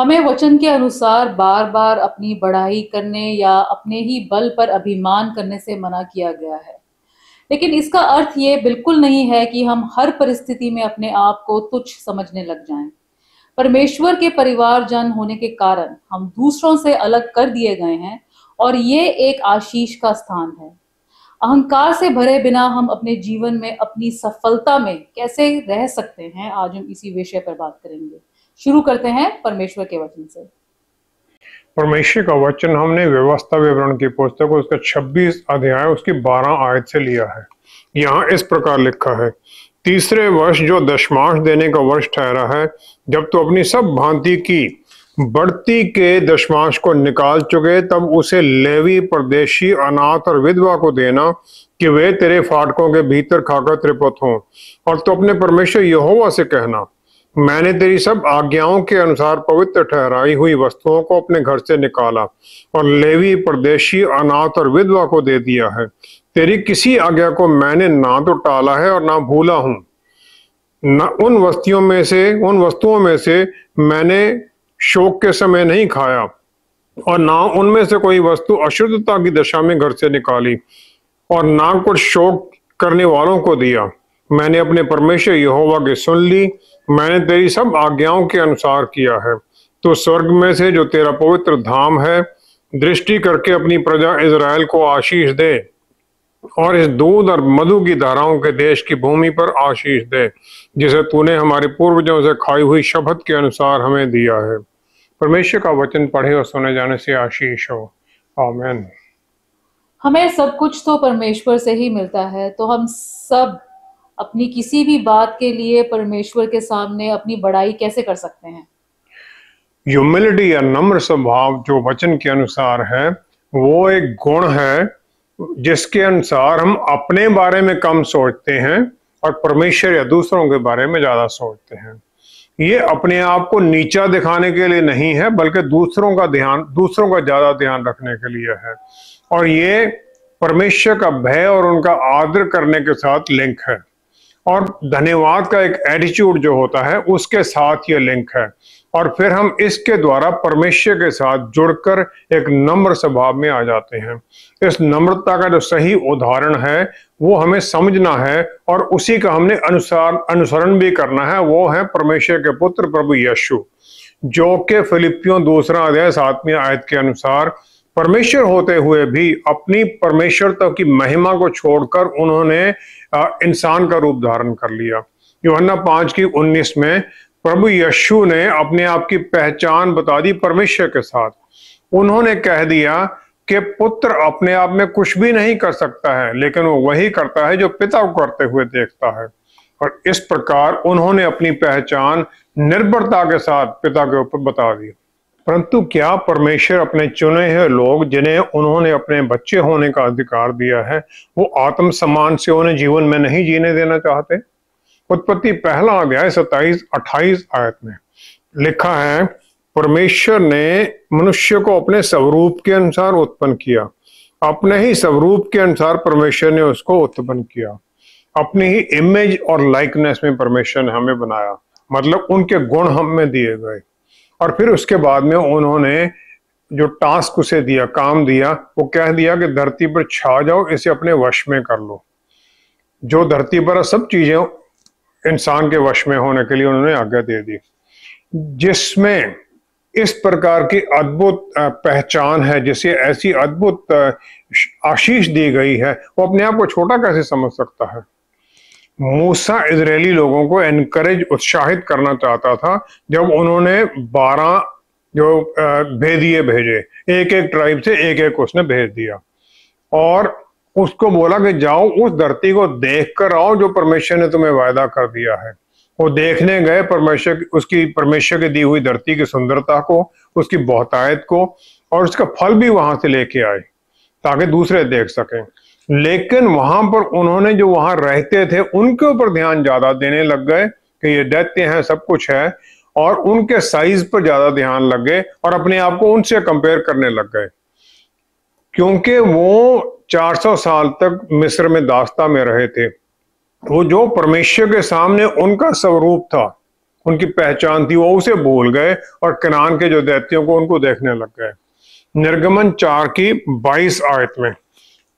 हमें वचन के अनुसार बार बार अपनी बढ़ाई करने या अपने ही बल पर अभिमान करने से मना किया गया है लेकिन इसका अर्थ ये बिल्कुल नहीं है कि हम हर परिस्थिति में अपने आप को तुच्छ समझने लग जाएं। परमेश्वर के परिवार जन होने के कारण हम दूसरों से अलग कर दिए गए हैं और ये एक आशीष का स्थान है अहंकार से भरे बिना हम अपने जीवन में अपनी सफलता में कैसे रह सकते हैं आज हम इसी विषय पर बात करेंगे शुरू करते हैं परमेश्वर के वचन से परमेश्वर का वचन हमने व्यवस्था विवरण की पुस्तक उसका 26 अध्याय उसकी 12 आयत से लिया है यहाँ इस प्रकार लिखा है तीसरे वर्ष जो दशमांश देने का वर्ष ठहरा है जब तो अपनी सब भांति की बढ़ती के दशमांश को निकाल चुके तब उसे लेवी परदेशी अनाथ और विधवा को देना कि वे तेरे फाटकों के भीतर खाकर त्रिपत हों और तो अपने परमेश्वर यहोवा से कहना मैंने तेरी सब आज्ञाओं के अनुसार पवित्र ठहराई हुई वस्तुओं को अपने घर से निकाला और लेवी परदेशी अनाथ और विधवा को दे दिया है तेरी किसी आज्ञा को मैंने ना तो टाला है और ना भूला हूं न उन वस्तियों में से उन वस्तुओं में से मैंने शोक के समय नहीं खाया और ना उनमें से कोई वस्तु अशुद्धता की दशा में घर से निकाली और ना कुछ शोक करने वालों को दिया मैंने अपने परमेश्वर यहोवा की सुन ली मैंने तेरी सब आज्ञाओं के अनुसार किया है तो स्वर्ग में से जो तेरा पवित्र धाम है दृष्टि करके अपनी प्रजा इज़राइल को आशीष दे और इस दूध और मधु की धाराओं के देश की भूमि पर आशीष दे जिसे तूने हमारे पूर्वजों से खाई हुई शपथ के अनुसार हमें दिया है परमेश्वर का वचन पढ़े और सुने जाने से आशीष हो आमेन हमें सब कुछ तो परमेश्वर से ही मिलता है तो हम सब अपनी किसी भी बात के लिए परमेश्वर के सामने अपनी बड़ाई कैसे कर सकते हैं ह्यूमिलिटी या नम्र स्वभाव जो वचन के अनुसार है वो एक गुण है जिसके अनुसार हम अपने बारे में कम सोचते हैं और परमेश्वर या दूसरों के बारे में ज्यादा सोचते हैं ये अपने आप को नीचा दिखाने के लिए नहीं है बल्कि दूसरों का ध्यान दूसरों का ज्यादा ध्यान रखने के लिए है और ये परमेश्वर का भय और उनका आदर करने के साथ लिंक है और धन्यवाद का एक एटीट्यूड जो होता है उसके साथ ये लिंक है और फिर हम इसके द्वारा परमेश्वर के साथ जुड़कर एक नम्र स्वभाव में आ जाते हैं इस नम्रता का जो सही उदाहरण है वो हमें समझना है और उसी का हमने अनुसार अनुसरण भी करना है वो है परमेश्वर के पुत्र प्रभु यशु जो कि फिलिपियों दूसरा अध्याय सातवीं आयत के अनुसार परमेश्वर होते हुए भी अपनी परमेश्वरता की महिमा को छोड़कर उन्होंने इंसान का रूप धारण कर लिया योहन्ना पांच की उन्नीस में प्रभु यशु ने अपने आप की पहचान बता दी परमेश्वर के साथ उन्होंने कह दिया कि पुत्र अपने आप में कुछ भी नहीं कर सकता है लेकिन वो वही करता है जो पिता को करते हुए देखता है और इस प्रकार उन्होंने अपनी पहचान निर्भरता के साथ पिता के ऊपर बता दी परंतु क्या परमेश्वर अपने चुने हुए लोग जिन्हें उन्होंने अपने बच्चे होने का अधिकार दिया है वो आत्म सम्मान से उन्हें जीवन में नहीं जीने देना चाहते उत्पत्ति पहला अध्याय सत्ताईस अट्ठाईस आयत में लिखा है परमेश्वर ने मनुष्य को अपने स्वरूप के अनुसार उत्पन्न किया अपने ही स्वरूप के अनुसार परमेश्वर ने उसको उत्पन्न किया अपनी ही इमेज और लाइकनेस में परमेश्वर ने हमें बनाया मतलब उनके गुण हमें दिए गए और फिर उसके बाद में उन्होंने जो टास्क उसे दिया काम दिया वो कह दिया कि धरती पर छा जाओ इसे अपने वश में कर लो जो धरती पर सब चीजें इंसान के वश में होने के लिए उन्होंने आज्ञा दे दी जिसमें इस प्रकार की अद्भुत पहचान है जिसे ऐसी अद्भुत आशीष दी गई है वो अपने आप को छोटा कैसे समझ सकता है मूसा इजरायली लोगों को एनकरेज उत्साहित करना चाहता था जब उन्होंने बारह जो भेदिए भेजे एक एक ट्राइब से एक एक उसने भेज दिया और उसको बोला कि जाओ उस धरती को देख कर आओ जो परमेश्वर ने तुम्हें वायदा कर दिया है वो देखने गए परमेश्वर उसकी परमेश्वर की दी हुई धरती की सुंदरता को उसकी बहुतायत को और उसका फल भी वहां से लेके आए ताकि दूसरे देख सकें लेकिन वहां पर उन्होंने जो वहां रहते थे उनके ऊपर ध्यान ज्यादा देने लग गए कि ये दैत्य हैं सब कुछ है और उनके साइज पर ज्यादा ध्यान लग गए और अपने आप को उनसे कंपेयर करने लग गए क्योंकि वो 400 साल तक मिस्र में दास्ता में रहे थे वो जो परमेश्वर के सामने उनका स्वरूप था उनकी पहचान थी वो उसे भूल गए और किनान के जो दैत्यों को उनको देखने लग गए निर्गमन चार की बाईस आयत में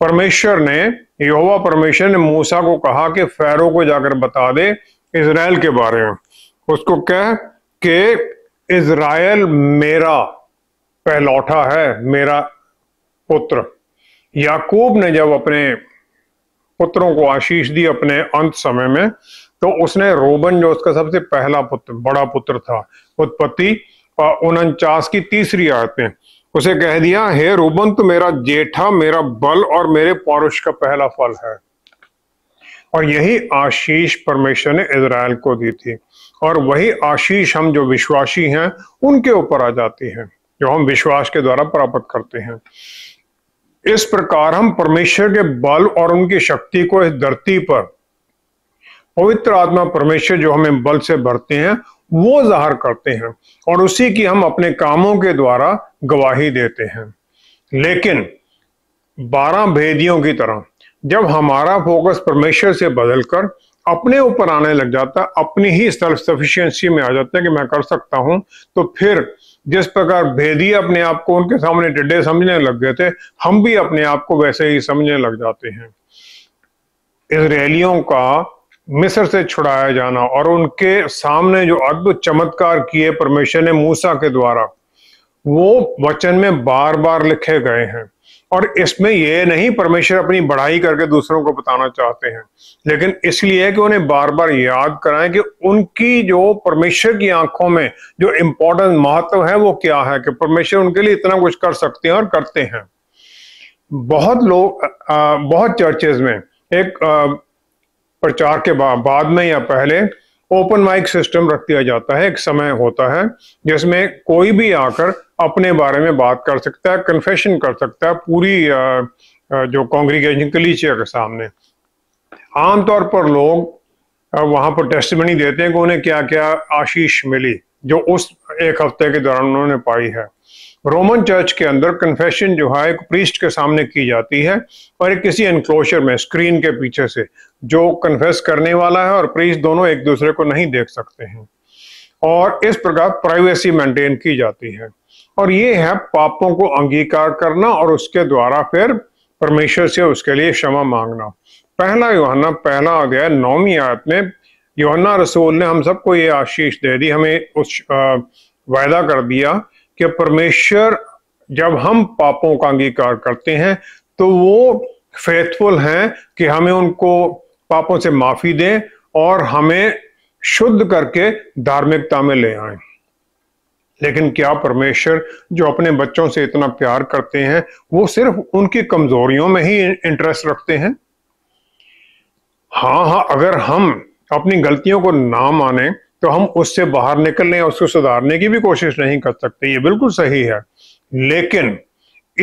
परमेश्वर ने यहोवा परमेश्वर ने मूसा को कहा कि फैरो को जाकर बता दे इसराइल के बारे में उसको कह के इसराइल मेरा पहलौठा है मेरा पुत्र याकूब ने जब अपने पुत्रों को आशीष दी अपने अंत समय में तो उसने रोबन जो उसका सबसे पहला पुत्र बड़ा पुत्र था उत्पत्ति उनचास की तीसरी आयत में उसे कह दिया हे रोबंत तो मेरा जेठा मेरा बल और मेरे पौरुष का पहला फल है और यही आशीष परमेश्वर ने इसराइल को दी थी और वही आशीष हम जो विश्वासी हैं उनके ऊपर आ जाती है जो हम विश्वास के द्वारा प्राप्त करते हैं इस प्रकार हम परमेश्वर के बल और उनकी शक्ति को इस धरती पर पवित्र आत्मा परमेश्वर जो हमें बल से भरते हैं वो जाहर करते हैं और उसी की हम अपने कामों के द्वारा गवाही देते हैं लेकिन बारह भेदियों की तरह जब हमारा फोकस परमेश्वर से बदलकर अपने ऊपर आने लग जाता है अपनी ही सेल्फ सफिशिएंसी में आ जाता है कि मैं कर सकता हूं तो फिर जिस प्रकार भेदी अपने आप को उनके सामने टिड्डे समझने लग गए थे हम भी अपने आप को वैसे ही समझने लग जाते हैं इसराइलियों का मिस्र से छुड़ाया जाना और उनके सामने जो अद्भुत चमत्कार किए परमेश्वर ने मूसा के द्वारा वो वचन में बार बार लिखे गए हैं और इसमें यह नहीं परमेश्वर अपनी बढ़ाई करके दूसरों को बताना चाहते हैं लेकिन इसलिए कि उन्हें बार बार याद कराएं कि उनकी जो परमेश्वर की आंखों में जो इंपॉर्टेंट महत्व है वो क्या है कि परमेश्वर उनके लिए इतना कुछ कर सकते हैं और करते हैं बहुत लोग बहुत चर्चेज में एक आ, प्रचार के बाद में या पहले ओपन माइक सिस्टम रख दिया जाता है एक समय होता है जिसमें कोई भी आकर अपने बारे में बात कर सकता है कन्फेशन कर सकता है पूरी जो कॉन्ग्रीगेशन कलीचिया के सामने आमतौर पर लोग वहां पर टेस्टमनी देते हैं कि उन्हें क्या क्या आशीष मिली जो उस एक हफ्ते के दौरान उन्होंने पाई है रोमन चर्च के अंदर कन्फेशन जो है एक प्रीस्ट के सामने की जाती है और एक किसी एनक्लोजर में स्क्रीन के पीछे से जो कन्फेस करने वाला है और प्रीस दोनों एक दूसरे को नहीं देख सकते हैं और इस प्रकार प्राइवेसी मेंटेन की जाती है और ये है पापों को अंगीकार करना और उसके द्वारा फिर परमेश्वर से उसके लिए क्षमा मांगना पहला योहना पहला अध्याय नौवीं आयत में योहना रसूल ने हम सबको ये आशीष दे दी हमें उस वायदा कर दिया कि परमेश्वर जब हम पापों का अंगीकार करते हैं तो वो फेथफुल हैं कि हमें उनको पापों से माफी दें और हमें शुद्ध करके धार्मिकता में ले आए लेकिन क्या परमेश्वर जो अपने बच्चों से इतना प्यार करते हैं वो सिर्फ उनकी कमजोरियों में ही इंटरेस्ट रखते हैं हाँ हाँ अगर हम अपनी गलतियों को ना माने तो हम उससे बाहर निकलने और उसको सुधारने की भी कोशिश नहीं कर सकते ये बिल्कुल सही है लेकिन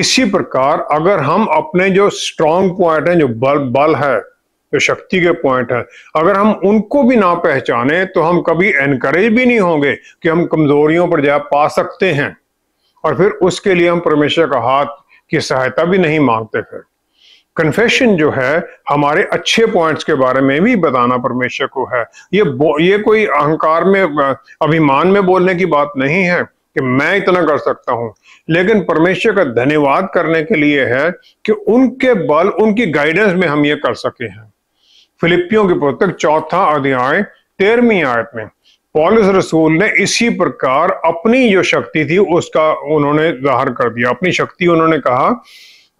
इसी प्रकार अगर हम अपने जो स्ट्रांग पॉइंट है जो बल बल है शक्ति के पॉइंट है अगर हम उनको भी ना पहचाने तो हम कभी एनकरेज भी नहीं होंगे कि हम कमजोरियों पर जा पा सकते हैं और फिर उसके लिए हम परमेश्वर का हाथ की सहायता भी नहीं मांगते फिर कन्फेशन जो है हमारे अच्छे पॉइंट्स के बारे में भी बताना परमेश्वर को है ये ये कोई अहंकार में अभिमान में बोलने की बात नहीं है कि मैं इतना कर सकता हूं लेकिन परमेश्वर का धन्यवाद करने के लिए है कि उनके बल उनकी गाइडेंस में हम ये कर सके हैं फिलिपियों की पुस्तक चौथा अध्याय तेरहवीं आयत में पॉलिस रसूल ने इसी प्रकार अपनी जो शक्ति थी उसका उन्होंने जाहिर कर दिया अपनी शक्ति उन्होंने कहा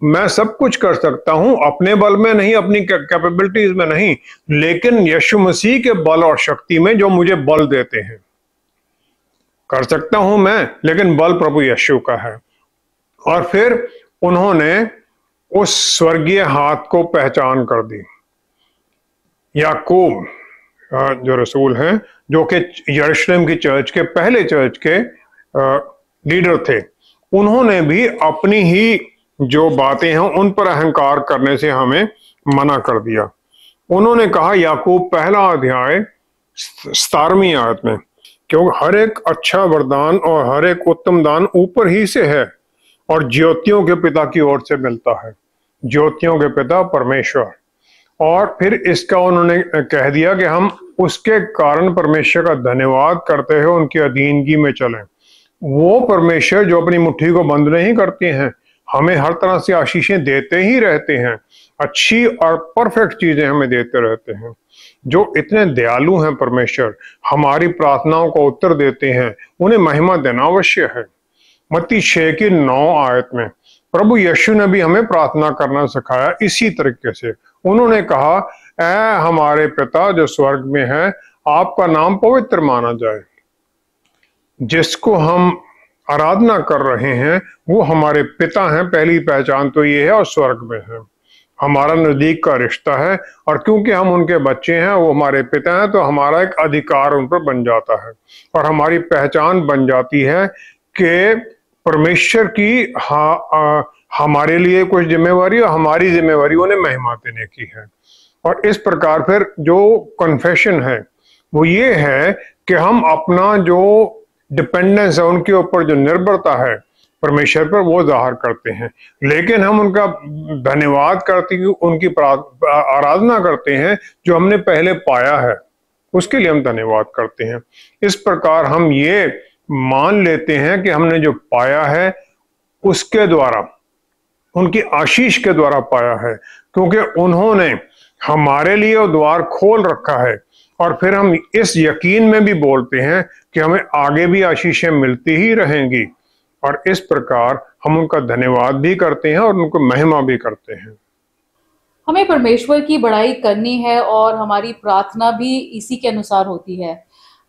मैं सब कुछ कर सकता हूं अपने बल में नहीं अपनी कैपेबिलिटीज में नहीं लेकिन यशु मसीह के बल और शक्ति में जो मुझे बल देते हैं कर सकता हूं मैं लेकिन बल प्रभु यशु का है और फिर उन्होंने उस स्वर्गीय हाथ को पहचान कर दी याकूब जो रसूल हैं जो कि यरूशलेम की चर्च के पहले चर्च के लीडर थे उन्होंने भी अपनी ही जो बातें हैं उन पर अहंकार करने से हमें मना कर दिया उन्होंने कहा याकूब पहला अध्याय सतारहवीं आयत में क्योंकि हर एक अच्छा वरदान और हर एक उत्तम दान ऊपर ही से है और ज्योतियों के पिता की ओर से मिलता है ज्योतियों के पिता परमेश्वर और फिर इसका उन्होंने कह दिया कि हम उसके कारण परमेश्वर का धन्यवाद करते हुए उनकी अधीनगी में चलें वो परमेश्वर जो अपनी मुट्ठी को बंद नहीं करते हैं हमें हर तरह से आशीषें देते ही रहते हैं अच्छी और परफेक्ट चीजें हमें देते रहते हैं जो इतने दयालु हैं परमेश्वर हमारी प्रार्थनाओं का उत्तर देते हैं उन्हें महिमा देना अवश्य है मत्ती छे की नौ आयत में प्रभु यशु ने भी हमें प्रार्थना करना सिखाया इसी तरीके से उन्होंने कहा ऐ हमारे पिता जो स्वर्ग में है आपका नाम पवित्र माना जाए जिसको हम आराधना कर रहे हैं वो हमारे पिता हैं पहली पहचान तो ये है और स्वर्ग में है हमारा नजदीक का रिश्ता है और क्योंकि हम उनके बच्चे हैं वो हमारे पिता हैं तो हमारा एक अधिकार उन पर बन जाता है और हमारी पहचान बन जाती है कि परमेश्वर की हा, आ, हमारे लिए कुछ जिम्मेवारी और हमारी जिम्मेवारी उन्हें महिमा देने की है और इस प्रकार फिर जो कन्फेशन है वो ये है कि हम अपना जो डिपेंडेंस है उनके ऊपर जो निर्भरता है परमेश्वर पर वो जाहिर करते हैं लेकिन हम उनका धन्यवाद करते हैं उनकी आराधना करते हैं जो हमने पहले पाया है उसके लिए हम धन्यवाद करते हैं इस प्रकार हम ये मान लेते हैं कि हमने जो पाया है उसके द्वारा उनकी आशीष के द्वारा पाया है क्योंकि उन्होंने हमारे लिए वो द्वार खोल रखा है और फिर हम इस यकीन में भी बोलते हैं कि हमें आगे भी आशीषें मिलती ही रहेंगी और इस प्रकार हम उनका धन्यवाद भी करते हैं और उनको महिमा भी करते हैं हमें परमेश्वर की बड़ाई करनी है और हमारी प्रार्थना भी इसी के अनुसार होती है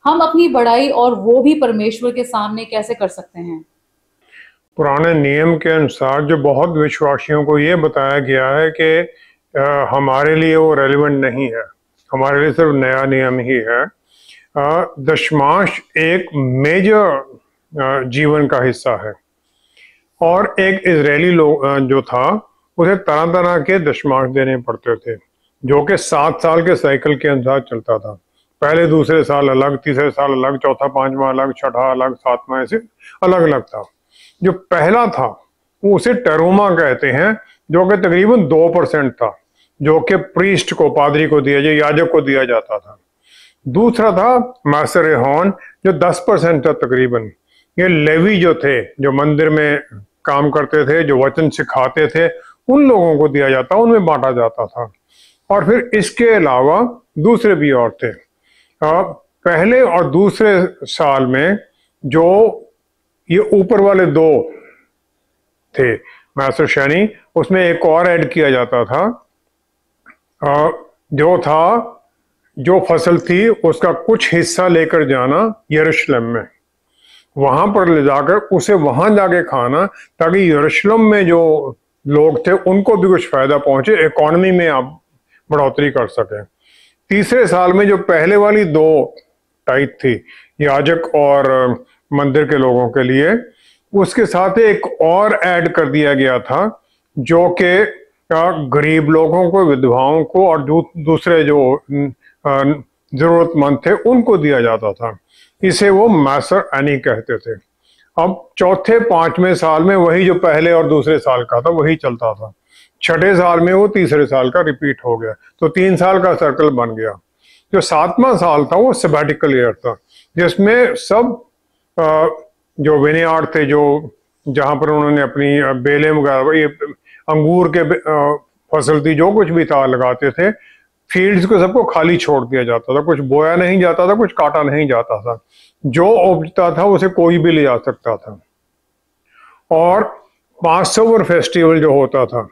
हम अपनी बड़ाई और वो भी परमेश्वर के सामने कैसे कर सकते हैं पुराने नियम के अनुसार जो बहुत विश्वासियों को ये बताया गया है कि हमारे लिए वो रेलिवेंट नहीं है हमारे लिए सिर्फ नया नियम ही है दशमांश एक मेजर जीवन का हिस्सा है और एक इसराइली लोग जो था उसे तरह तरह के दशमांश देने पड़ते थे जो कि सात साल के साइकिल के अनुसार चलता था पहले दूसरे साल अलग तीसरे साल अलग चौथा पांचवा अलग छठा अलग सातवा ऐसे अलग अलग था जो पहला था वो उसे टेरोमा कहते हैं जो कि तकरीबन दो परसेंट था जो कि प्रीस्ट को पादरी को दिया जाए याजक को दिया जाता था दूसरा था मासर हॉन जो दस परसेंट था तकरीबन ये लेवी जो थे जो मंदिर में काम करते थे जो वचन सिखाते थे उन लोगों को दिया जाता उनमें बांटा जाता था और फिर इसके अलावा दूसरे भी और थे पहले और दूसरे साल में जो ये ऊपर वाले दो थे मैसर शैनी उसमें एक और ऐड किया जाता था जो था जो फसल थी उसका कुछ हिस्सा लेकर जाना यरूशलेम में वहां पर ले जाकर उसे वहां जाके खाना ताकि यरूशलेम में जो लोग थे उनको भी कुछ फायदा पहुंचे इकोनॉमी में आप बढ़ोतरी कर सकें तीसरे साल में जो पहले वाली दो टाइप थी याजक और मंदिर के लोगों के लिए उसके साथ एक और ऐड कर दिया गया था जो कि गरीब लोगों को विधवाओं को और दूसरे जो जरूरतमंद थे उनको दिया जाता था इसे वो मैसर एनी कहते थे अब चौथे पांचवें साल में वही जो पहले और दूसरे साल का था वही चलता था छठे साल में वो तीसरे साल का रिपीट हो गया तो तीन साल का सर्कल बन गया जो सातवां साल था वो सबेटिकल ईयर था जिसमें सब जो विनयार्ड थे जो जहाँ पर उन्होंने अपनी बेलें वगैरह ये अंगूर के फसल थी जो कुछ भी था लगाते थे फील्ड्स को सबको खाली छोड़ दिया जाता था कुछ बोया नहीं जाता था कुछ काटा नहीं जाता था जो उपजता था उसे कोई भी ले जा सकता था और पासोवर फेस्टिवल जो होता था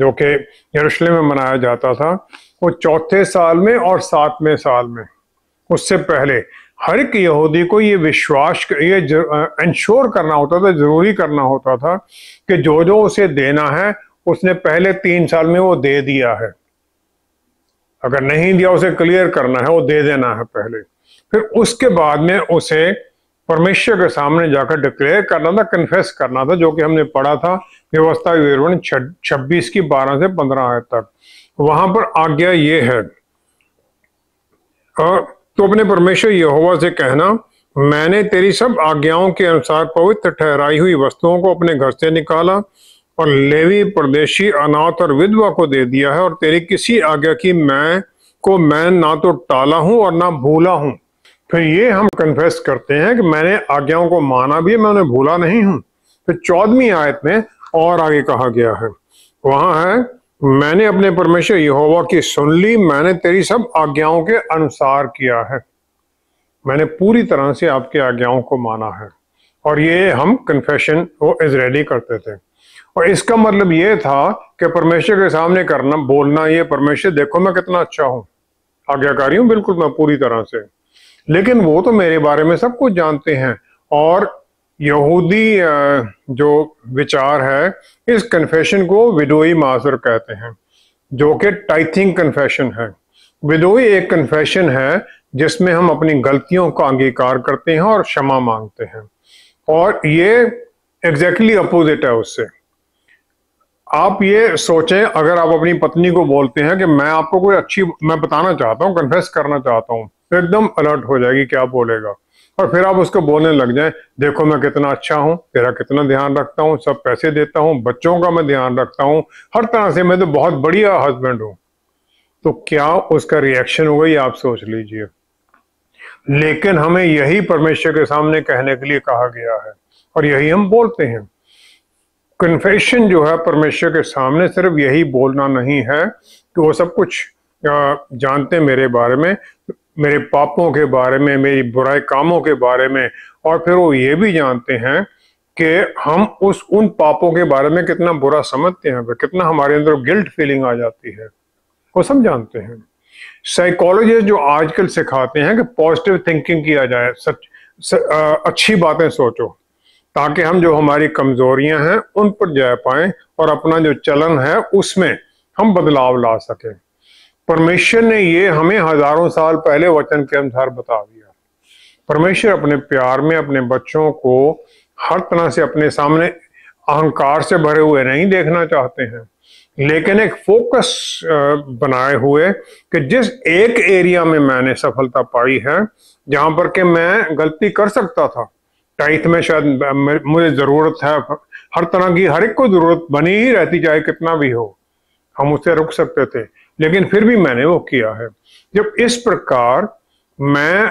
जो कि यरूशलेम में मनाया जाता था वो चौथे साल में और सातवें साल में उससे पहले हर एक यहूदी को ये विश्वास ये इंश्योर करना होता था जरूरी करना होता था कि जो जो उसे देना है उसने पहले तीन साल में वो दे दिया है अगर नहीं दिया उसे क्लियर करना है वो दे देना है पहले फिर उसके बाद में उसे परमेश्वर के सामने जाकर डिक्लेयर करना था कन्फेस करना था जो कि हमने पढ़ा था व्यवस्था विवरण छब्बीस की बारह से पंद्रह तक वहां पर आज्ञा ये है और तो अपने परमेश्वर यहोवा से कहना मैंने तेरी सब आज्ञाओं के अनुसार पवित्र ठहराई हुई वस्तुओं को अपने घर से निकाला और लेवी परदेशी अनाथ और विधवा को दे दिया है और तेरी किसी आज्ञा की मैं को मैं ना तो टाला हूं और ना भूला हूं फिर ये हम कन्फेस करते हैं कि मैंने आज्ञाओं को माना भी है मैं उन्हें भूला नहीं हूं फिर चौदवी आयत में और आगे कहा गया है वहां है मैंने अपने परमेश्वर यहोवा की सुन ली मैंने तेरी सब आज्ञाओं के अनुसार किया है मैंने पूरी तरह से आपके आज्ञाओं को माना है और ये हम कन्फेशन वो इसराइली करते थे और इसका मतलब ये था कि परमेश्वर के सामने करना बोलना ये परमेश्वर देखो मैं कितना अच्छा हूं आज्ञाकारी हूँ बिल्कुल मैं पूरी तरह से लेकिन वो तो मेरे बारे में सब कुछ जानते हैं और यहूदी जो विचार है इस कन्फेशन को विदोई माजर कहते हैं जो कि टाइथिंग कन्फेशन है विदोई एक कन्फेशन है जिसमें हम अपनी गलतियों का अंगीकार करते हैं और क्षमा मांगते हैं और ये एग्जैक्टली exactly अपोजिट है उससे आप ये सोचें अगर आप अपनी पत्नी को बोलते हैं कि मैं आपको कोई अच्छी मैं बताना चाहता हूँ कन्फेस करना चाहता हूँ एकदम अलर्ट हो जाएगी क्या बोलेगा और फिर आप उसको बोलने लग जाए देखो मैं कितना अच्छा हूँ तेरा कितना ध्यान रखता हूँ सब पैसे देता हूँ बच्चों का मैं ध्यान रखता हूँ हर तरह से मैं तो बहुत बढ़िया हस्बैंड हूँ तो क्या उसका रिएक्शन होगा ये आप सोच लीजिए लेकिन हमें यही परमेश्वर के सामने कहने के लिए कहा गया है और यही हम बोलते हैं कन्फेशन जो है परमेश्वर के सामने सिर्फ यही बोलना नहीं है कि वो सब कुछ जानते मेरे बारे में मेरे पापों के बारे में मेरी बुराई कामों के बारे में और फिर वो ये भी जानते हैं कि हम उस उन पापों के बारे में कितना बुरा समझते हैं कितना हमारे अंदर गिल्ट फीलिंग आ जाती है वो सब जानते हैं साइकोलॉजिस्ट जो आजकल सिखाते हैं कि पॉजिटिव थिंकिंग किया जाए सच स, आ, अच्छी बातें सोचो ताकि हम जो हमारी कमजोरियां हैं उन पर जा पाए और अपना जो चलन है उसमें हम बदलाव ला सकें परमेश्वर ने ये हमें हजारों साल पहले वचन के अनुसार बता दिया परमेश्वर अपने प्यार में अपने बच्चों को हर तरह से अपने सामने अहंकार से भरे हुए नहीं देखना चाहते हैं लेकिन एक फोकस बनाए हुए कि जिस एक एरिया में मैंने सफलता पाई है जहां पर के मैं गलती कर सकता था टाइथ में शायद मुझे ज़रूरत है हर तरह की हर एक को ज़रूरत बनी ही रहती चाहे कितना भी हो हम उसे रुक सकते थे लेकिन फिर भी मैंने वो किया है जब इस प्रकार मैं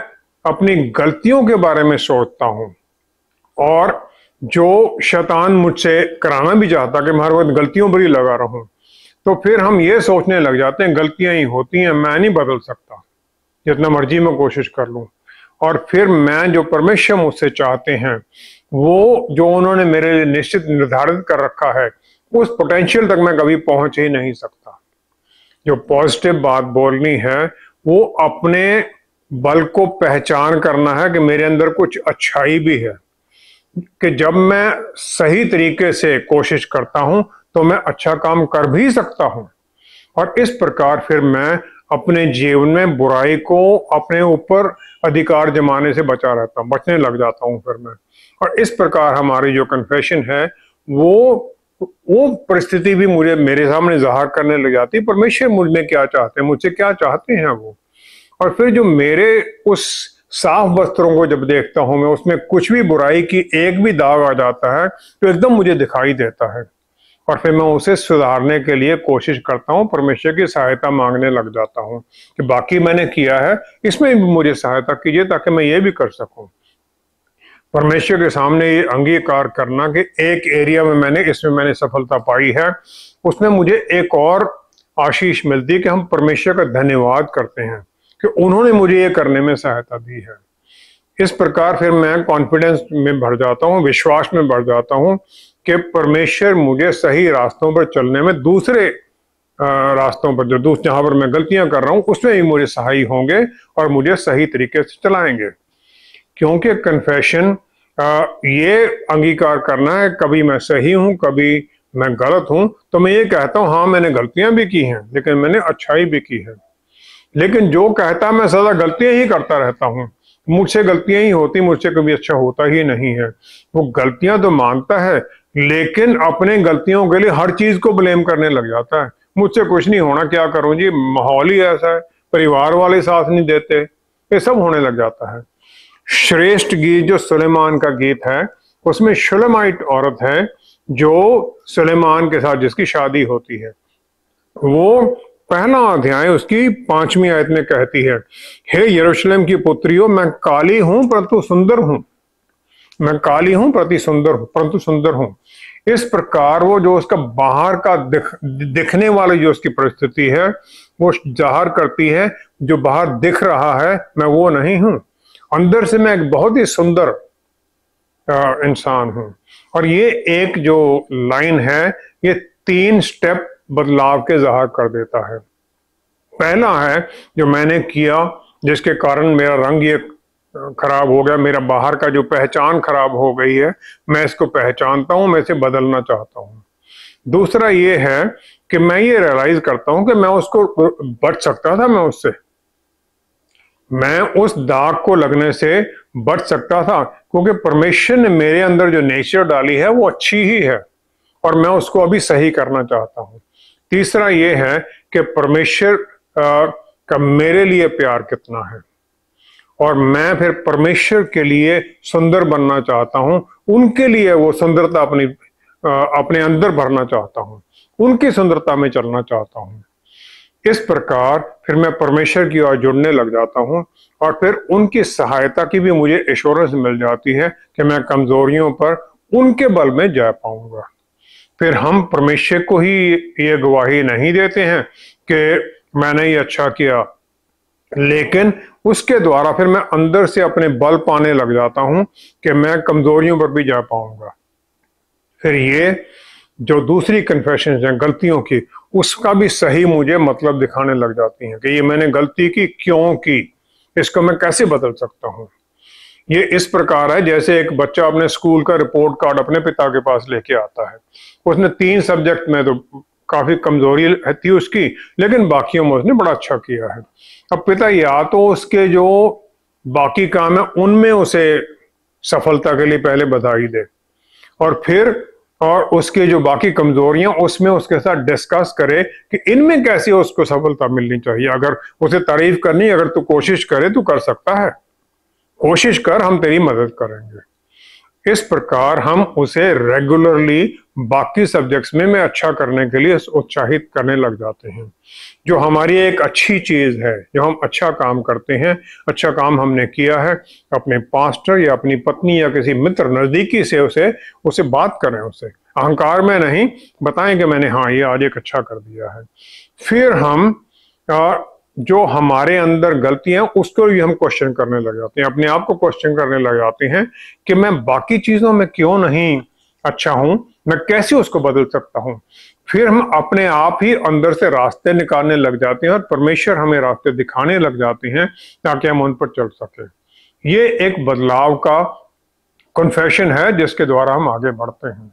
अपनी गलतियों के बारे में सोचता हूं और जो शैतान मुझसे कराना भी चाहता कि मैं हर वक्त गलतियों पर ही लगा रहूं तो फिर हम ये सोचने लग जाते हैं गलतियां ही होती हैं मैं नहीं बदल सकता जितना मर्जी मैं कोशिश कर लूं और फिर मैं जो परमेश्वर मुझसे चाहते हैं वो जो उन्होंने मेरे लिए निश्चित निर्धारित कर रखा है उस पोटेंशियल तक मैं कभी पहुंच ही नहीं सकता जो पॉजिटिव बात बोलनी है वो अपने बल को पहचान करना है कि मेरे अंदर कुछ अच्छाई भी है कि जब मैं सही तरीके से कोशिश करता हूं तो मैं अच्छा काम कर भी सकता हूं और इस प्रकार फिर मैं अपने जीवन में बुराई को अपने ऊपर अधिकार जमाने से बचा रहता हूँ बचने लग जाता हूँ फिर मैं और इस प्रकार हमारी जो कन्फेशन है वो वो परिस्थिति भी मुझे मेरे सामने जहार करने लग जाती परमेश्वर मुझ में क्या चाहते हैं मुझसे क्या चाहते हैं वो और फिर जो मेरे उस साफ वस्त्रों को जब देखता हूं मैं उसमें कुछ भी बुराई की एक भी दाग आ जाता है तो एकदम मुझे दिखाई देता है और फिर मैं उसे सुधारने के लिए कोशिश करता हूँ परमेश्वर की सहायता मांगने लग जाता हूँ कि बाकी मैंने किया है इसमें भी मुझे सहायता कीजिए ताकि मैं ये भी कर सकूँ परमेश्वर के सामने ये अंगीकार करना कि एक एरिया में मैंने इसमें मैंने सफलता पाई है उसमें मुझे एक और आशीष मिलती है कि हम परमेश्वर का धन्यवाद करते हैं कि उन्होंने मुझे ये करने में सहायता दी है इस प्रकार फिर मैं कॉन्फिडेंस में भर जाता हूँ विश्वास में भर जाता हूँ कि परमेश्वर मुझे सही रास्तों पर चलने में दूसरे रास्तों पर जो दूसरे जहाँ पर मैं गलतियां कर रहा हूँ उसमें भी मुझे सहाय होंगे और मुझे सही तरीके से चलाएंगे क्योंकि कन्फेशन ये अंगीकार करना है कभी मैं सही हूँ कभी मैं गलत हूँ तो मैं ये कहता हूँ हाँ मैंने गलतियाँ भी की हैं लेकिन मैंने अच्छाई भी की है लेकिन जो कहता मैं सदा गलतियाँ ही करता रहता हूँ मुझसे गलतियां ही होती मुझसे कभी अच्छा होता ही नहीं है वो गलतियां तो मानता है लेकिन अपने गलतियों के लिए हर चीज को ब्लेम करने लग जाता है मुझसे कुछ नहीं होना क्या करूं जी माहौल ही ऐसा है परिवार वाले साथ नहीं देते ये सब होने लग जाता है श्रेष्ठ गीत जो सुलेमान का गीत है उसमें शुलमाइट औरत है जो सुलेमान के साथ जिसकी शादी होती है वो पहला अध्याय उसकी पांचवी आयत में कहती है हे यरूशलेम की पुत्रियों मैं काली हूं परंतु सुंदर हूं मैं काली हूं प्रति सुंदर हूं परंतु सुंदर हूं इस प्रकार वो जो उसका बाहर का दिख दिखने वाली जो उसकी परिस्थिति है वो जाहिर करती है जो बाहर दिख रहा है मैं वो नहीं हूं अंदर से मैं एक बहुत ही सुंदर इंसान हूं और ये एक जो लाइन है ये तीन स्टेप बदलाव के जहा कर देता है पहला है जो मैंने किया जिसके कारण मेरा रंग ये खराब हो गया मेरा बाहर का जो पहचान खराब हो गई है मैं इसको पहचानता हूं मैं इसे बदलना चाहता हूं दूसरा ये है कि मैं ये रियलाइज करता हूं कि मैं उसको बच सकता था मैं उससे मैं उस दाग को लगने से बच सकता था क्योंकि परमेश्वर ने मेरे अंदर जो नेचर डाली है वो अच्छी ही है और मैं उसको अभी सही करना चाहता हूँ तीसरा ये है कि परमेश्वर का मेरे लिए प्यार कितना है और मैं फिर परमेश्वर के लिए सुंदर बनना चाहता हूँ उनके लिए वो सुंदरता अपनी अपने अंदर भरना चाहता हूँ उनकी सुंदरता में चलना चाहता हूँ इस प्रकार फिर मैं परमेश्वर की ओर जुड़ने लग जाता हूँ और फिर उनकी सहायता की भी मुझे एश्योरेंस मिल जाती है कि मैं कमजोरियों पर उनके बल में जा पाऊंगा फिर हम परमेश्वर को ही ये गवाही नहीं देते हैं कि मैंने ये अच्छा किया लेकिन उसके द्वारा फिर मैं अंदर से अपने बल पाने लग जाता हूं कि मैं कमजोरियों पर भी जा पाऊंगा फिर ये जो दूसरी कन्फेशन है गलतियों की उसका भी सही मुझे मतलब दिखाने लग जाती है कि ये मैंने गलती की क्यों की इसको मैं कैसे बदल सकता हूँ ये इस प्रकार है जैसे एक बच्चा अपने स्कूल का रिपोर्ट कार्ड अपने पिता के पास लेके आता है उसने तीन सब्जेक्ट में तो काफी कमजोरी थी उसकी लेकिन बाकियों में उसने बड़ा अच्छा किया है अब पिता या तो उसके जो बाकी काम है उनमें उसे सफलता के लिए पहले बधाई दे और फिर और उसकी जो बाकी कमजोरियां उसमें उसके साथ डिस्कस करे कि इनमें कैसे उसको सफलता मिलनी चाहिए अगर उसे तारीफ करनी अगर तू कोशिश करे तो कर सकता है कोशिश कर हम तेरी मदद करेंगे इस प्रकार हम उसे रेगुलरली बाकी सब्जेक्ट्स में मैं अच्छा करने के लिए उत्साहित करने लग जाते हैं जो हमारी एक अच्छी चीज़ है जो हम अच्छा काम करते हैं अच्छा काम हमने किया है अपने पास्टर या अपनी पत्नी या किसी मित्र नज़दीकी से उसे उसे बात करें उसे अहंकार में नहीं बताएं कि मैंने हाँ ये आज एक अच्छा कर दिया है फिर हम जो हमारे अंदर गलतियां उसको भी हम क्वेश्चन करने लग जाते हैं अपने आप को क्वेश्चन करने लग जाते हैं कि मैं बाकी चीजों में क्यों नहीं अच्छा हूं मैं कैसे उसको बदल सकता हूं फिर हम अपने आप ही अंदर से रास्ते निकालने लग जाते हैं और परमेश्वर हमें रास्ते दिखाने लग जाते हैं ताकि हम उन पर चल सके ये एक बदलाव का कन्फेशन है जिसके द्वारा हम आगे बढ़ते हैं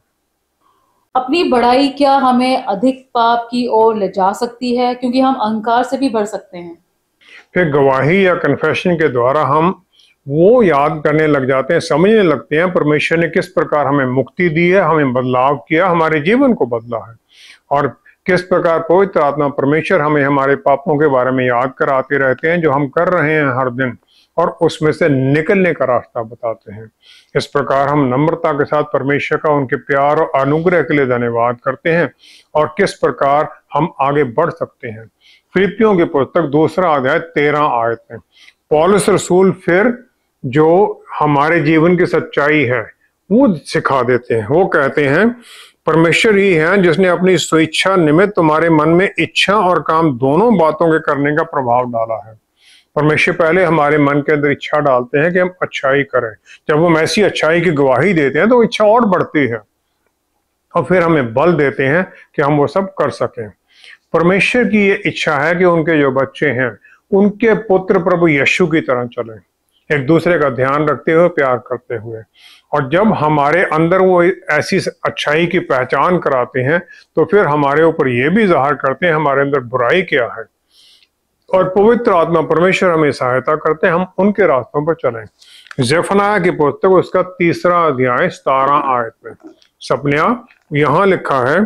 अपनी बढ़ाई क्या हमें अधिक पाप की ओर ले जा सकती है क्योंकि हम अहंकार से भी बढ़ सकते हैं फिर गवाही या कन्फेशन के द्वारा हम वो याद करने लग जाते हैं समझने लगते हैं परमेश्वर ने किस प्रकार हमें मुक्ति दी है हमें बदलाव किया हमारे जीवन को बदला है और किस प्रकार पवित्र आत्मा परमेश्वर हमें हमारे पापों के बारे में याद कराते रहते हैं जो हम कर रहे हैं हर दिन और उसमें से निकलने का रास्ता बताते हैं इस प्रकार हम नम्रता के साथ परमेश्वर का उनके प्यार और अनुग्रह के लिए धन्यवाद करते हैं और किस प्रकार हम आगे बढ़ सकते हैं फिलिपियों के पुस्तक दूसरा अध्याय तेरह आयत में पॉलिस रसूल फिर जो हमारे जीवन की सच्चाई है वो सिखा देते हैं वो कहते हैं परमेश्वर ही है जिसने अपनी स्वेच्छा निमित्त तुम्हारे मन में इच्छा और काम दोनों बातों के करने का प्रभाव डाला है परमेश्वर पहले हमारे मन के अंदर इच्छा डालते हैं कि हम अच्छाई करें जब हम ऐसी अच्छाई की गवाही देते हैं तो इच्छा और बढ़ती है और फिर हमें बल देते हैं कि हम वो सब कर सकें परमेश्वर की ये इच्छा है कि उनके जो बच्चे हैं उनके पुत्र प्रभु यशु की तरह चलें एक दूसरे का ध्यान रखते हुए प्यार करते हुए और जब हमारे अंदर वो ऐसी अच्छाई की पहचान कराते हैं तो फिर हमारे ऊपर ये भी जाहिर करते हैं हमारे अंदर बुराई क्या है और पवित्र आत्मा परमेश्वर हमें सहायता करते हैं हम उनके रास्तों पर चलें जेफनाया की पुस्तक उसका तीसरा अध्याय सतारा आयत में सपनिया यहाँ लिखा है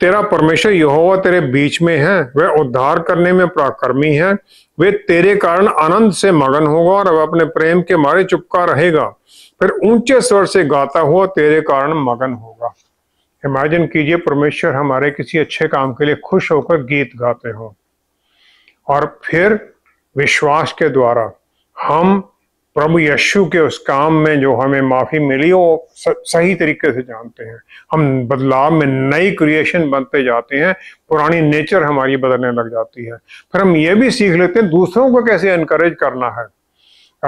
तेरा परमेश्वर यहोवा तेरे बीच में है वह उद्धार करने में पराक्रमी है वे तेरे कारण आनंद से मगन होगा और वह अपने प्रेम के मारे चुपका रहेगा फिर ऊंचे स्वर से गाता हुआ तेरे कारण मगन होगा इमेजिन कीजिए परमेश्वर हमारे किसी अच्छे काम के लिए खुश होकर गीत गाते हो और फिर विश्वास के द्वारा हम प्रभु यशु के उस काम में जो हमें माफ़ी मिली वो सही तरीके से जानते हैं हम बदलाव में नई क्रिएशन बनते जाते हैं पुरानी नेचर हमारी बदलने लग जाती है फिर हम ये भी सीख लेते हैं दूसरों को कैसे इनक्रेज करना है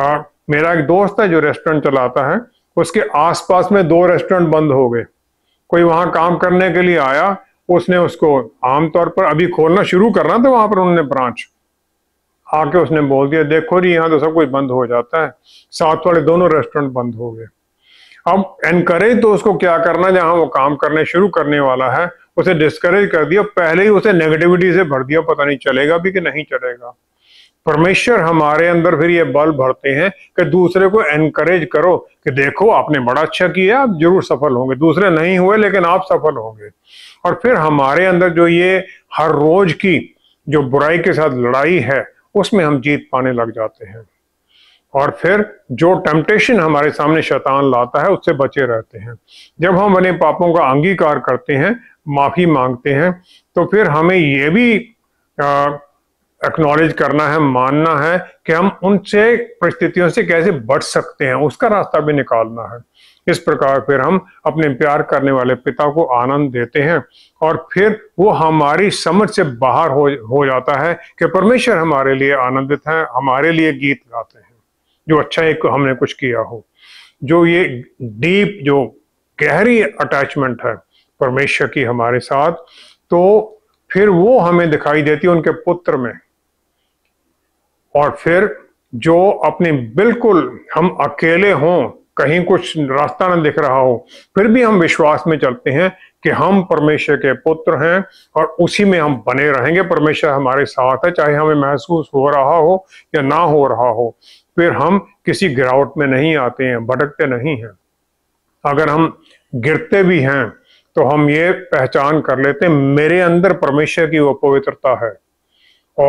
आ, मेरा एक दोस्त है जो रेस्टोरेंट चलाता है उसके आसपास में दो रेस्टोरेंट बंद हो गए कोई वहां काम करने के लिए आया उसने उसको आमतौर पर अभी खोलना शुरू करना था वहां पर उन्होंने ब्रांच आके उसने बोल दिया देखो जी यहाँ तो सब कुछ बंद हो जाता है साथ वाले दोनों रेस्टोरेंट बंद हो गए अब एनकरेज तो उसको क्या करना जहाँ वो काम करने शुरू करने वाला है उसे डिस्करेज कर दिया पहले ही उसे नेगेटिविटी से भर दिया पता नहीं चलेगा भी कि नहीं चलेगा परमेश्वर हमारे अंदर फिर ये बल भरते हैं कि दूसरे को एनकरेज करो कि देखो आपने बड़ा अच्छा किया आप जरूर सफल होंगे दूसरे नहीं हुए लेकिन आप सफल होंगे और फिर हमारे अंदर जो ये हर रोज की जो बुराई के साथ लड़ाई है उसमें हम जीत पाने लग जाते हैं और फिर जो टेम्पटेशन हमारे सामने शैतान लाता है उससे बचे रहते हैं जब हम अपने पापों का अंगीकार करते हैं माफ़ी मांगते हैं तो फिर हमें ये भी एक्नॉलेज करना है मानना है कि हम उनसे परिस्थितियों से कैसे बच सकते हैं उसका रास्ता भी निकालना है इस प्रकार फिर हम अपने प्यार करने वाले पिता को आनंद देते हैं और फिर वो हमारी समझ से बाहर हो हो जाता है कि परमेश्वर हमारे लिए आनंदित है हमारे लिए गीत गाते हैं जो अच्छा एक हमने कुछ किया हो जो ये डीप जो गहरी अटैचमेंट है परमेश्वर की हमारे साथ तो फिर वो हमें दिखाई देती है उनके पुत्र में और फिर जो अपने बिल्कुल हम अकेले हों कहीं कुछ रास्ता न दिख रहा हो फिर भी हम विश्वास में चलते हैं कि हम परमेश्वर के पुत्र हैं और उसी में हम बने रहेंगे परमेश्वर हमारे साथ है चाहे हमें महसूस हो रहा हो या ना हो रहा हो फिर हम किसी गिरावट में नहीं आते हैं भटकते नहीं हैं अगर हम गिरते भी हैं तो हम ये पहचान कर लेते हैं मेरे अंदर परमेश्वर की वो पवित्रता है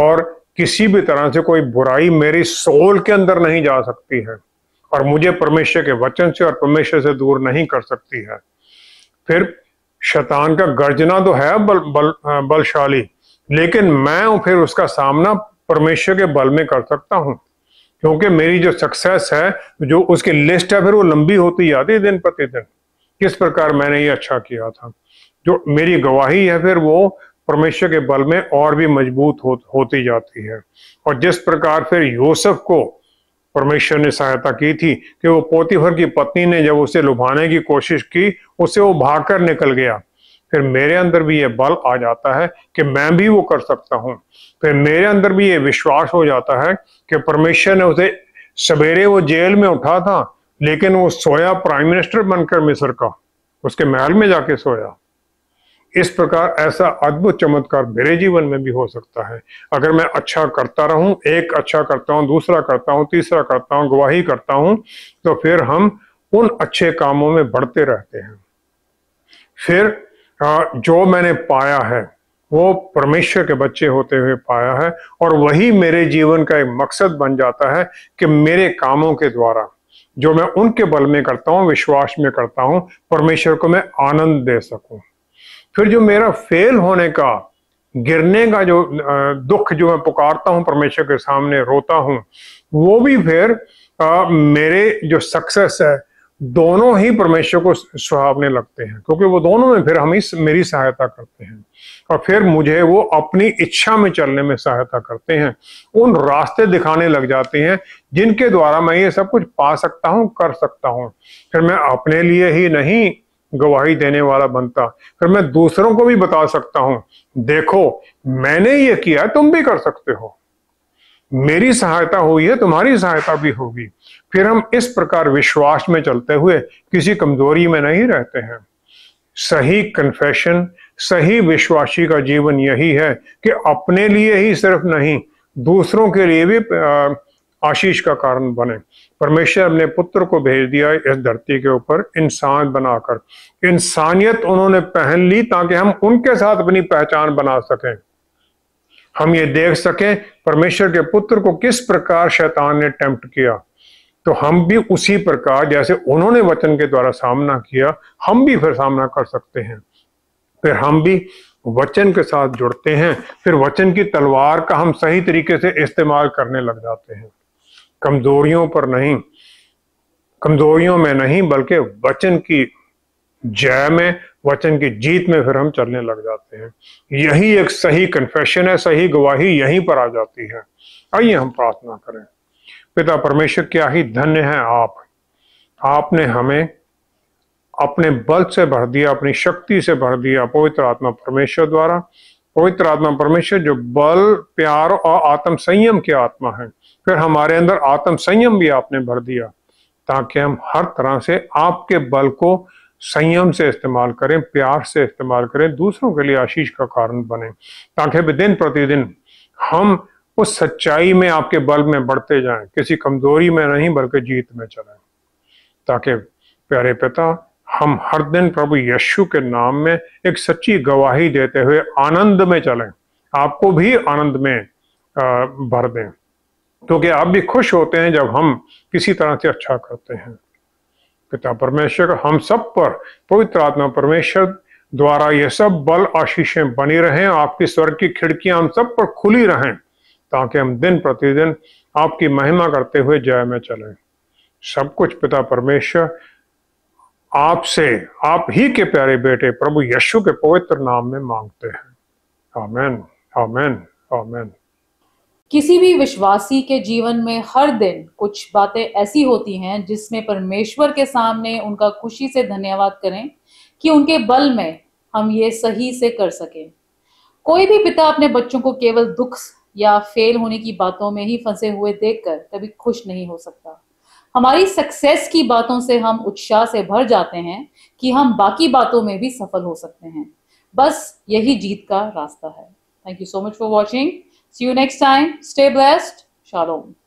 और किसी भी तरह से कोई बुराई मेरी सोल के अंदर नहीं जा सकती है और मुझे परमेश्वर के वचन से और परमेश्वर से दूर नहीं कर सकती है फिर शैतान का गर्जना तो है बल बल बलशाली लेकिन मैं फिर उसका सामना परमेश्वर के बल में कर सकता हूँ क्योंकि मेरी जो सक्सेस है जो उसकी लिस्ट है फिर वो लंबी होती जाती है दिन प्रतिदिन किस प्रकार मैंने ये अच्छा किया था जो मेरी गवाही है फिर वो परमेश्वर के बल में और भी मजबूत हो, होती जाती है और जिस प्रकार फिर यूसुफ को परमेश्वर ने सहायता की थी कि वो पोतीफर की पत्नी ने जब उसे लुभाने की कोशिश की उसे वो भागकर निकल गया फिर मेरे अंदर भी ये बल आ जाता है कि मैं भी वो कर सकता हूँ फिर मेरे अंदर भी ये विश्वास हो जाता है कि परमेश्वर ने उसे सवेरे वो जेल में उठा था लेकिन वो सोया प्राइम मिनिस्टर बनकर मिस्र का उसके महल में जाके सोया इस प्रकार ऐसा अद्भुत चमत्कार मेरे जीवन में भी हो सकता है अगर मैं अच्छा करता रहूं एक अच्छा करता हूं दूसरा करता हूं तीसरा करता हूं गवाही करता हूं तो फिर हम उन अच्छे कामों में बढ़ते रहते हैं फिर जो मैंने पाया है वो परमेश्वर के बच्चे होते हुए पाया है और वही मेरे जीवन का एक मकसद बन जाता है कि मेरे कामों के द्वारा जो मैं उनके बल में करता हूँ विश्वास में करता हूँ परमेश्वर को मैं आनंद दे सकूँ फिर जो मेरा फेल होने का गिरने का जो दुख जो मैं पुकारता हूँ परमेश्वर के सामने रोता हूँ वो भी फिर आ, मेरे जो सक्सेस है दोनों ही परमेश्वर को सुहावने लगते हैं क्योंकि वो दोनों में फिर हम ही मेरी सहायता करते हैं और फिर मुझे वो अपनी इच्छा में चलने में सहायता करते हैं उन रास्ते दिखाने लग जाते हैं जिनके द्वारा मैं ये सब कुछ पा सकता हूँ कर सकता हूँ फिर मैं अपने लिए ही नहीं गवाही देने वाला बनता फिर मैं दूसरों को भी बता सकता हूं देखो मैंने ये किया तुम भी कर सकते हो मेरी सहायता हुई है तुम्हारी सहायता भी होगी फिर हम इस प्रकार विश्वास में चलते हुए किसी कमजोरी में नहीं रहते हैं सही कन्फेशन सही विश्वासी का जीवन यही है कि अपने लिए ही सिर्फ नहीं दूसरों के लिए भी आ, आशीष का कारण बने परमेश्वर ने पुत्र को भेज दिया इस धरती के ऊपर इंसान बनाकर इंसानियत उन्होंने पहन ली ताकि हम उनके साथ अपनी पहचान बना सकें हम ये देख सकें परमेश्वर के पुत्र को किस प्रकार शैतान ने टेम्प्ट किया तो हम भी उसी प्रकार जैसे उन्होंने वचन के द्वारा सामना किया हम भी फिर सामना कर सकते हैं फिर हम भी वचन के साथ जुड़ते हैं फिर वचन की तलवार का हम सही तरीके से इस्तेमाल करने लग जाते हैं कमजोरियों पर नहीं कमजोरियों में नहीं बल्कि वचन की जय में वचन की जीत में फिर हम चलने लग जाते हैं यही एक सही कन्फेशन है सही गवाही यहीं पर आ जाती है आइए हम प्रार्थना करें पिता परमेश्वर क्या ही धन्य है आप आपने हमें अपने बल से भर दिया अपनी शक्ति से भर दिया पवित्र आत्मा परमेश्वर द्वारा पवित्र आत्मा परमेश्वर जो बल प्यार और आत्म संयम के आत्मा है फिर हमारे अंदर आत्म संयम भी आपने भर दिया ताकि हम हर तरह से आपके बल को संयम से इस्तेमाल करें प्यार से इस्तेमाल करें दूसरों के लिए आशीष का कारण बने ताकि दिन प्रतिदिन हम उस सच्चाई में आपके बल में बढ़ते जाएं किसी कमजोरी में नहीं बल्कि जीत में चलें ताकि प्यारे पिता हम हर दिन प्रभु यीशु के नाम में एक सच्ची गवाही देते हुए आनंद में चलें आपको भी आनंद में भर दें क्योंकि तो आप भी खुश होते हैं जब हम किसी तरह से अच्छा करते हैं पिता परमेश्वर हम सब पर पवित्र आत्मा परमेश्वर द्वारा ये सब बल आशीषें बनी रहें आपकी स्वर्ग की खिड़कियां हम सब पर खुली रहें ताकि हम दिन प्रतिदिन आपकी महिमा करते हुए जय में चलें सब कुछ पिता परमेश्वर आपसे आप ही के प्यारे बेटे प्रभु यशु के पवित्र नाम में मांगते हैं आमेन आमेन आमेन किसी भी विश्वासी के जीवन में हर दिन कुछ बातें ऐसी होती हैं जिसमें परमेश्वर के सामने उनका खुशी से धन्यवाद करें कि उनके बल में हम ये सही से कर सके कोई भी पिता अपने बच्चों को केवल दुख या फेल होने की बातों में ही फंसे हुए देखकर कभी खुश नहीं हो सकता हमारी सक्सेस की बातों से हम उत्साह से भर जाते हैं कि हम बाकी बातों में भी सफल हो सकते हैं बस यही जीत का रास्ता है thank you so much for watching see you next time stay blessed shalom